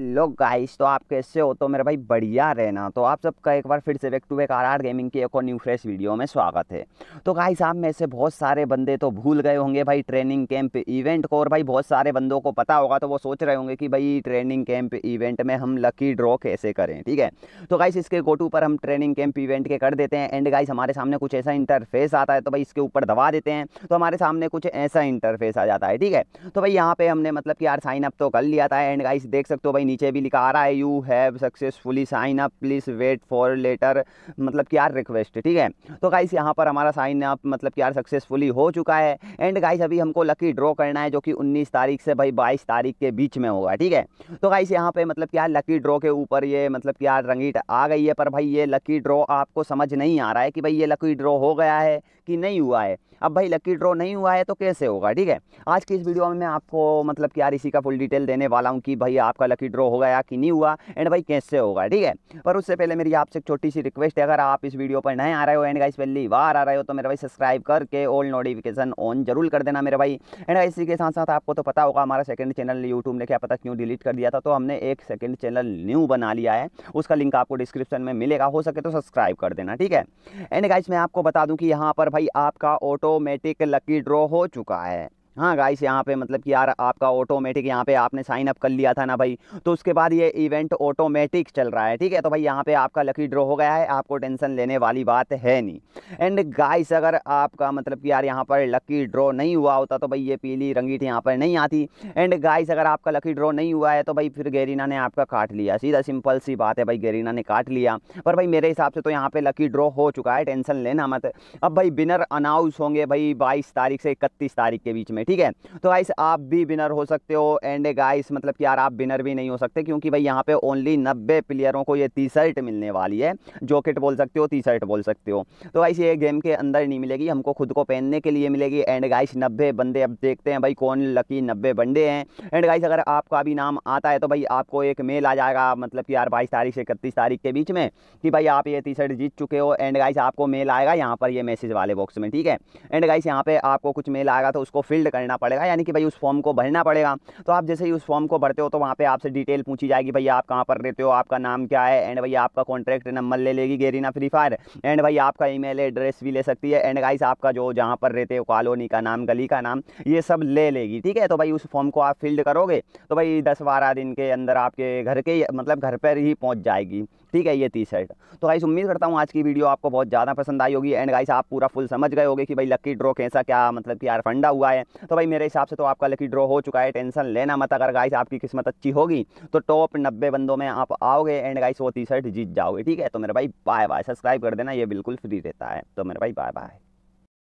लो guys तो आप कैसे हो तो मेरे भाई बढ़िया रहना तो आप सबका एक बार फिर से back to back R R gaming की एक और न्यू फ्रेश वीडियो में स्वागत है तो गाइस आप में से बहुत सारे बंदे तो भूल गए होंगे भाई ट्रेनिंग कैंप इवेंट को और भाई बहुत सारे बंदों को पता होगा तो वो सोच रहे होंगे कि भाई ट्रेनिंग कैंप इवेंट में हम लकी ड्रॉ कैसे करें ठीक है तो गाइस इसके गोटू पर हम ट्रेनिंग कैंप इवेंट के कर देते हैं एंड गाइस हमारे सामने कुछ ऐसा इंटरफेस आता है तो भाई इसके ऊपर दबा देते हैं तो हमारे सामने कुछ ऐसा इंटरफेस आ जाता है ठीक है तो भाई यहाँ पर हमने मतलब कि यार साइन अप तो कर लिया था एंड गाइस देख सकते हो भाई वही नीचे भी लिखा आ रहा है you have successfully sign up please wait for later मतलब कि यार रिक्वेस्ट ठीक है तो गाइस यहाँ पर हमारा साइन अप मतलब कि यार सक्सेसफुली हो चुका है एंड गाइस अभी हमको लकी ड्रॉ करना है जो कि उन्नीस तारीख से भाई बाईस तारीख के बीच में होगा ठीक है तो गाइस यहाँ पर मतलब कि यार लकी ड्रॉ के ऊपर ये मतलब कि यार रंगीट आ गई है पर भाई ये लकी ड्रॉ आपको समझ नहीं आ रहा है कि भाई ये लकी ड्रॉ हो गया है कि नहीं हुआ है अब भाई लकी ड्रॉ नहीं हुआ है तो कैसे होगा ठीक है आज की इस वीडियो में मैं आपको मतलब कि यार इसी का फुल डिटेल देने वाला हूँ कि भाई आपका लकी विड्रॉ होगा या कि नहीं हुआ एंड भाई कैसे होगा ठीक है पर उससे पहले मेरी आपसे एक छोटी सी रिक्वेस्ट है अगर आप इस वीडियो पर नए आ रहे हो एंड गाइस पहली बार आ रहे हो तो मेरे भाई सब्सक्राइब करके ऑल नोटिफिकेशन ऑन जरूर कर देना मेरे भाई एंड इसी के साथ साथ आपको तो पता होगा हमारा सेकंड चैनल यूट्यूब ने क्या पता क्यों डिलीट कर दिया था तो हमने एक सेकंड चैनल न्यू बना लिया है उसका लिंक आपको डिस्क्रिप्शन में मिलेगा हो सके तो सब्सक्राइब कर देना ठीक है एंड गाइस मैं आपको बता दूं कि यहाँ पर भाई आपका ऑटोमेटिक लकी ड्रॉ हो चुका है हाँ गाइस यहाँ पे मतलब कि यार आपका ऑटोमेटिक यहाँ पे आपने साइन अप कर लिया था ना भाई तो उसके बाद ये इवेंट ऑटोमेटिक चल रहा है ठीक है तो भाई यहाँ पे आपका लकी ड्रॉ हो गया है आपको टेंशन लेने वाली बात है नहीं एंड गाइस अगर आपका मतलब कि यार यहाँ पर लकी ड्रॉ नहीं हुआ होता तो भाई ये पीली रंगीट यहाँ पर नहीं आती एंड गाइस अगर आपका लकी ड्रॉ नहीं हुआ है तो भाई फिर गेरीना ने आपका काट लिया सीधा सिंपल सी बात है भाई गेरीना ने काट लिया पर भाई मेरे हिसाब से तो यहाँ पर लकी ड्रॉ हो चुका है टेंशन लेना मत अब भाई विनर अनाउंस होंगे भाई बाईस तारीख से इकतीस तारीख के बीच में में ठीक है तो गाइस आप भी विनर हो सकते हो एंड गाइस मतलब कि यार आप विनर भी नहीं हो सकते क्योंकि भाई यहाँ पे ओनली नब्बे प्लेयरों को ये टी शर्ट मिलने वाली है जॉकेट बोल सकते हो टी शर्ट बोल सकते हो तो गाइस ये गेम के अंदर नहीं मिलेगी हमको खुद को पहनने के लिए मिलेगी एंड गाइस नब्बे बंदे अब देखते हैं भाई कौन लकी नब्बे बंदे हैं एंड गाइस अगर आपका भी नाम आता है तो भाई आपको एक मेल आ जाएगा मतलब कि यार बाईस तारीख से इकतीस तारीख के बीच में कि भाई आप ये टी शर्ट जीत चुके हो एंड गाइस आपको मेल आएगा यहाँ पर ये मैसेज वाले बॉक्स में ठीक है एंड गाइस यहाँ पे आपको कुछ मेल आएगा तो उसको फिल्ड करना पड़ेगा यानी कि भाई उस फॉर्म को भरना पड़ेगा तो आप जैसे ही उस फॉर्म को भरते हो तो वहाँ पर आपसे डिटेल पूछी जाएगी भैया आप कहाँ पर रहते हो आपका नाम क्या है एंड भैया आपका कॉन्ट्रैक्ट नंबर ले लेगी गेरीना फ्री फायर एंड भाई आपका ई एड्रेस भी ले सकती है एंड गाइस आपका जो जहाँ पर रहते हो कॉलोनी का नाम गली का नाम ये सब ले लेगी ठीक है तो भाई उस फॉर्म को आप फिल्ड करोगे तो भाई दस बारह दिन के अंदर आपके घर के मतलब घर पर ही पहुँच जाएगी ठीक है ये टी शर्ट तो गाइस उम्मीद करता हूँ आज की वीडियो आपको बहुत ज़्यादा पसंद आई होगी एंड गाइस आप पूरा फुल समझ गए होगे कि भाई लकी ड्रॉ कैसा क्या मतलब कि यार फंडा हुआ है तो भाई मेरे हिसाब से तो आपका लकी ड्रॉ हो चुका है टेंशन लेना मत अगर गाइस आपकी किस्मत अच्छी होगी तो टॉप नब्बे बंदों में आप आओगे एंड गाइस वो टी शर्ट जीत जाओगे ठीक है तो मेरे भाई बाय बाय सब्सक्राइब कर देना ये बिल्कुल फ्री रहता है तो मेरे भाई बाय बाय